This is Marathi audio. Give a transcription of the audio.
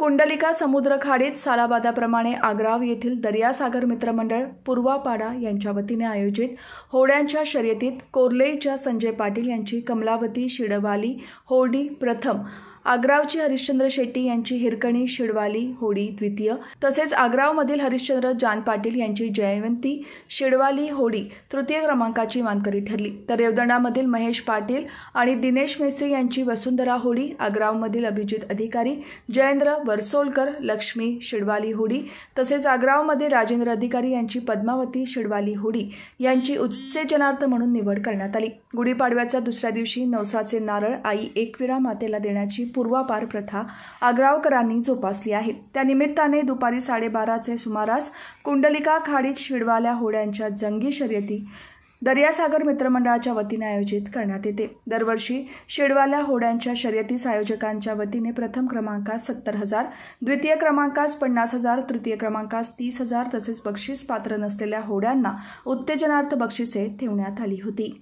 कुंडलिका समुद्र खाडीत सालाबादाप्रमाणे आग्राव येथील दर्यासागर मित्रमंडळ पूर्वापाडा यांच्या वतीने आयोजित होड्यांच्या शर्यतीत कोर्लेईच्या संजय पाटील यांची कमलावती शिडवाली होडी प्रथम आग्रावची हरिश्चंद्र शेट्टी यांची हिरकणी शिडवाली होडी द्वितीय तसेच आग्रावमधील हरिश्चंद्र जान पाटील यांची जयवंती शिडवाली होडी तृतीय क्रमांकाची मानकरी ठरली तर रेवदंडामधील महेश पाटील आणि दिनेश मेस्त्री यांची वसुंधरा होडी आग्रावमधील अभिजित अधिकारी जयेंद्र वरसोलकर लक्ष्मी शिडवाली होडी तसेच आग्रावमध्ये राजेंद्र अधिकारी यांची पद्मावती शिडवाली होडी यांची उत्तेजनार्थ म्हणून निवड करण्यात आली गुढीपाडव्याच्या दुसऱ्या दिवशी नवसाचे नारळ आई एकविरा मातेला देण्याची पूर्वापार प्रथा आग्रावकरांनी जोपासली आहे त्यानिमित्ताने दुपारी साडेबाराचे सुमारास कुंडलिका खाडीत शिडवाल्या होड्यांच्या जंगी शर्यती दर्यासागर मित्रमंडळाच्या वतीने आयोजित करण्यात येते दरवर्षी शेडवाल्या होड्यांच्या शर्यतीस आयोजकांच्या वतीने प्रथम क्रमांकास सत्तर हजार द्वितीय क्रमांकास पन्नास हजार तृतीय क्रमांकास तीस हजार तसेच बक्षीस पात्र नसलेल्या होड्यांना उत्तेजनार्थ बक्षिसे ठेवण्यात आली होती